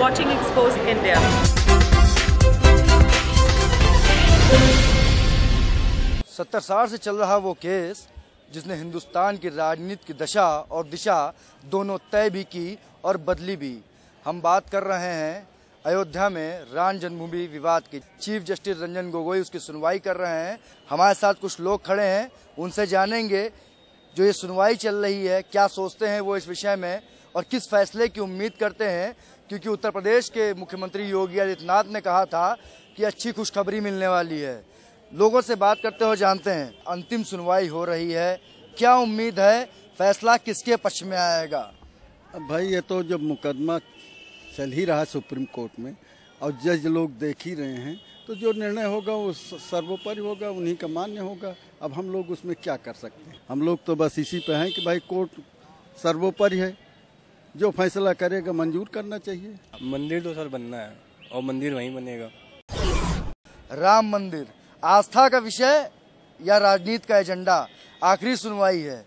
watching Exposed India. सत्तर साल से चल रहा वो केस जिसने हिंदुस्तान की राजनीति की दशा और दिशा दोनों तय भी की और बदली भी हम बात कर रहे हैं अयोध्या में राम जन्मभूमि विवाद की चीफ जस्टिस रंजन गोगोई उसकी सुनवाई कर रहे हैं हमारे साथ कुछ लोग खड़े हैं उनसे जानेंगे जो ये सुनवाई चल रही है क्या सोचते हैं वो इस विषय में और किस फैसले की उम्मीद करते हैं क्योंकि उत्तर प्रदेश के मुख्यमंत्री योगी आदित्यनाथ ने कहा था कि अच्छी खुशखबरी मिलने वाली है लोगों से बात करते हुए जानते हैं अंतिम सुनवाई हो रही है क्या उम्मीद है फैसला किसके पक्ष में आएगा भाई ये तो जब मुकदमा चल ही रहा सुप्रीम कोर्ट में और जज लोग देख ही रहे हैं तो जो निर्णय होगा वो सर्वोपरि होगा उन्हीं का मान्य होगा अब हम लोग उसमें क्या कर सकते हैं हम लोग तो बस इसी पे हैं कि भाई कोर्ट सर्वोपरि है जो फैसला करेगा मंजूर करना चाहिए मंदिर तो सर बनना है और मंदिर वहीं बनेगा राम मंदिर आस्था का विषय या राजनीति का एजेंडा आखिरी सुनवाई है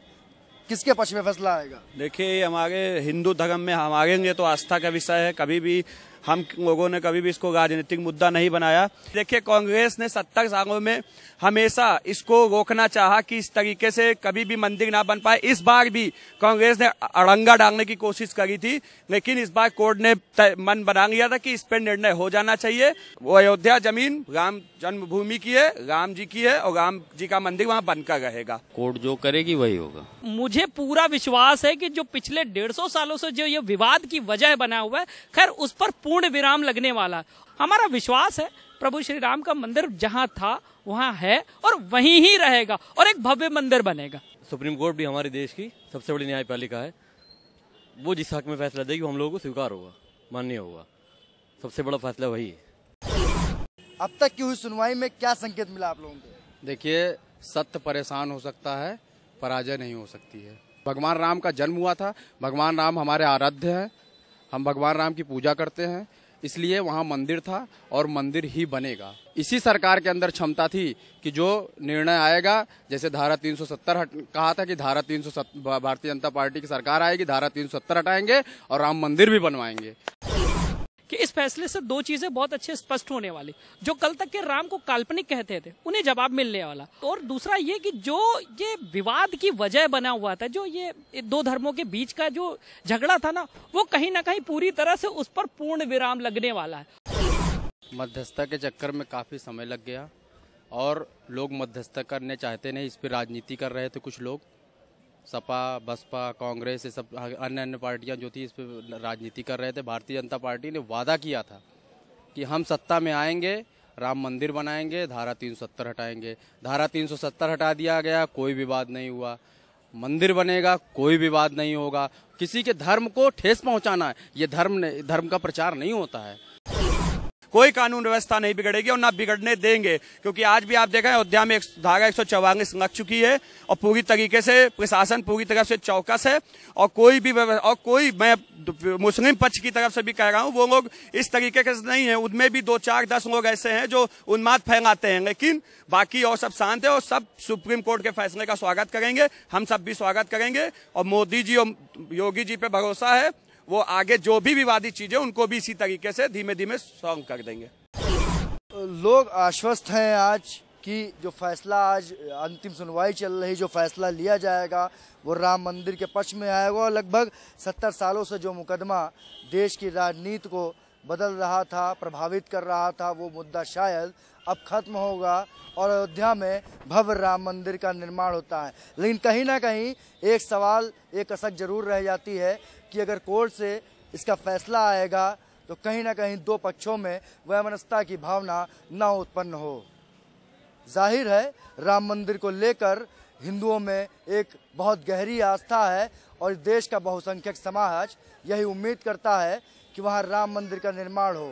किसके पक्ष में फैसला आएगा देखिए हमारे हिंदू धर्म में हम आगे तो आस्था का विषय है कभी भी हम लोगों ने कभी भी इसको राजनीतिक मुद्दा नहीं बनाया देखिए कांग्रेस ने सत्तर सालों में हमेशा इसको रोकना चाहा कि इस तरीके से कभी भी मंदिर ना बन पाए इस बार भी कांग्रेस ने अड़ंगा डालने की कोशिश करी थी लेकिन इस बार कोर्ट ने मन बना लिया था कि इस पर निर्णय हो जाना चाहिए वो अयोध्या जमीन राम जन्मभूमि की है राम जी की है और राम जी का मंदिर वहाँ बनकर रहेगा कोर्ट जो करेगी वही होगा मुझे पूरा विश्वास है की जो पिछले डेढ़ सौ सालों से जो ये विवाद की वजह बना हुआ है खैर उस पर पूर्ण विराम लगने वाला हमारा विश्वास है प्रभु श्री राम का मंदिर जहाँ था वहाँ है और वहीं ही रहेगा और एक भव्य मंदिर बनेगा सुप्रीम कोर्ट भी हमारे देश की सबसे बड़ी न्यायपालिका है वो जिस हक में फैसला देगी हम लोगों को स्वीकार होगा मान्य होगा सबसे बड़ा फैसला वही है अब तक की हुई सुनवाई में क्या संकेत मिला आप लोगों को देखिए सत्य परेशान हो सकता है पराजय नहीं हो सकती है भगवान राम का जन्म हुआ था भगवान राम हमारे आराध्य है हम भगवान राम की पूजा करते हैं इसलिए वहाँ मंदिर था और मंदिर ही बनेगा इसी सरकार के अंदर क्षमता थी कि जो निर्णय आएगा जैसे धारा 370 हट कहा था कि धारा 370 भारतीय जनता पार्टी की सरकार आएगी धारा 370 हटाएंगे और राम मंदिर भी बनवाएंगे इस फैसले से दो चीजें बहुत अच्छे स्पष्ट होने वाली जो कल तक के राम को काल्पनिक कहते थे उन्हें जवाब मिलने वाला और दूसरा ये कि जो ये विवाद की वजह बना हुआ था जो ये दो धर्मों के बीच का जो झगड़ा था ना वो कहीं ना कहीं पूरी तरह से उस पर पूर्ण विराम लगने वाला है मध्यस्थता के चक्कर में काफी समय लग गया और लोग मध्यस्थता करने चाहते नहीं इस पर राजनीति कर रहे थे कुछ लोग सपा बसपा कांग्रेस ये सब अन्य अन्य पार्टियां जो थी इस पर राजनीति कर रहे थे भारतीय जनता पार्टी ने वादा किया था कि हम सत्ता में आएंगे राम मंदिर बनाएंगे धारा 370 हटाएंगे धारा 370 हटा दिया गया कोई विवाद नहीं हुआ मंदिर बनेगा कोई विवाद नहीं होगा किसी के धर्म को ठेस पहुंचाना है ये धर्म धर्म का प्रचार नहीं होता है कोई कानून व्यवस्था नहीं बिगड़ेगी और ना बिगड़ने देंगे क्योंकि आज भी आप देखें अयोध्या में एक धारा एक सौ चौवालीस लग चुकी है और पूरी तरीके से प्रशासन पूरी तरफ से चौकस है और कोई भी और कोई मैं मुस्लिम पक्ष की तरफ से भी कह रहा हूँ वो लोग इस तरीके के नहीं है उनमें भी दो चार दस लोग ऐसे हैं जो उन्माद फैलाते हैं लेकिन बाकी और सब शांत है और सब सुप्रीम कोर्ट के फैसले का स्वागत करेंगे हम सब भी स्वागत करेंगे और मोदी जी और योगी जी पे भरोसा है वो आगे जो भी विवादित चीजें उनको भी इसी तरीके से धीमे धीमे सॉल्व कर देंगे लोग आश्वस्त हैं आज कि जो फैसला आज अंतिम सुनवाई चल रही जो फैसला लिया जाएगा वो राम मंदिर के पक्ष में आएगा और लगभग सत्तर सालों से जो मुकदमा देश की राजनीति को बदल रहा था प्रभावित कर रहा था वो मुद्दा शायद अब खत्म होगा और अयोध्या में भव्य राम मंदिर का निर्माण होता है लेकिन कहीं ना कहीं एक सवाल एक असक जरूर रह जाती है कि अगर कोर्ट से इसका फैसला आएगा तो कहीं ना कहीं दो पक्षों में वैमनस्ता की भावना न उत्पन्न हो जाहिर है राम मंदिर को लेकर हिंदुओं में एक बहुत गहरी आस्था है और देश का बहुसंख्यक समाज यही उम्मीद करता है कि वहाँ राम मंदिर का निर्माण हो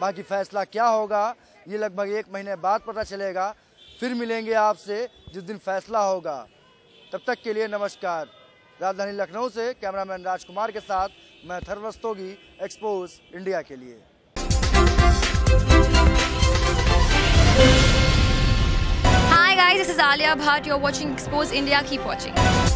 बाकी फैसला क्या होगा ये लगभग एक महीने बाद पता चलेगा फिर मिलेंगे आपसे जिस दिन फैसला होगा तब तक के लिए नमस्कार राजधानी लखनऊ से कैमरामैन राजकुमार के साथ मैं थर्वस्तोगी एक्सपोज इंडिया के लिए Hi guys, this is Alia Bhatt. You're watching Expose India. Keep watching.